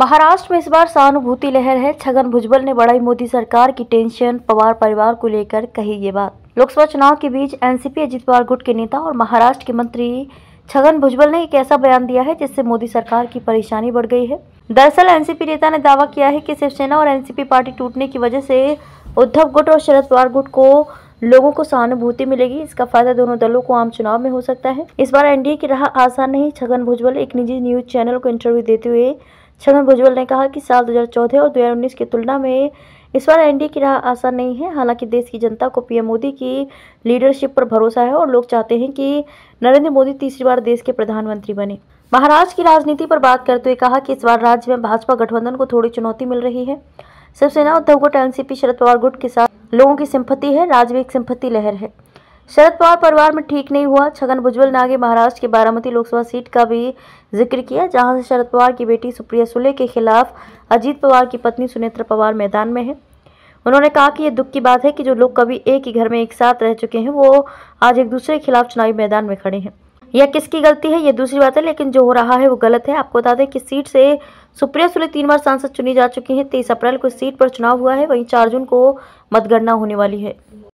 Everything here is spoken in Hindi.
महाराष्ट्र में इस बार सहानुभूति लहर है छगन भुजबल ने बढ़ाई मोदी सरकार की टेंशन पवार परिवार को लेकर कही ये बात लोकसभा चुनाव के बीच एनसीपी अजित पवार गुट के नेता और महाराष्ट्र के मंत्री छगन भुजबल ने एक ऐसा बयान दिया है जिससे मोदी सरकार की परेशानी बढ़ गई है दरअसल एनसीपी नेता ने दावा किया है कि शिवसेना और एनसीपी पार्टी टूटने की वजह से उद्धव गुट और शरद पवार गुट को लोगों को सहानुभूति मिलेगी इसका फायदा दोनों दलों को आम चुनाव में हो सकता है इस बार एनडीए की राह आसान नहीं छगन भुजबल एक निजी न्यूज चैनल को इंटरव्यू देते हुए छगन भुजबल ने कहा कि साल 2014 और 2019 की तुलना में इस बार एनडीए की राह आसान नहीं है हालांकि देश की जनता को पीएम मोदी की लीडरशिप पर भरोसा है और लोग चाहते हैं कि नरेंद्र मोदी तीसरी बार देश के प्रधानमंत्री बने महाराष्ट्र की राजनीति पर बात करते हुए कहा कि इस बार राज्य में भाजपा गठबंधन को थोड़ी चुनौती मिल रही है शिवसेना उद्धव गुट एनसीपी शरद पवार गुट के साथ लोगों की सिंपत्ति है राज्य में एक सिंपत्ति लहर है शरद पवार परिवार में ठीक नहीं हुआ छगन भुजबल नागे महाराष्ट्र के बारामती लोकसभा सीट का भी जिक्र किया जहां से शरद पवार की बेटी सुप्रिया सुले के खिलाफ अजीत पवार की पत्नी सुनेत्रा पवार मैदान में है उन्होंने कहा कि यह दुख की बात है कि जो लोग कभी एक ही घर में एक साथ रह चुके हैं वो आज एक दूसरे के खिलाफ चुनावी मैदान में खड़े हैं यह किसकी गलती है ये दूसरी बात है लेकिन जो हो रहा है वो गलत है आपको बता दें कि सीट से सुप्रिया सुले तीन बार सांसद चुनी जा चुकी हैं तेईस अप्रैल को इस सीट पर चुनाव हुआ है वहीं चार जून को मतगणना होने वाली है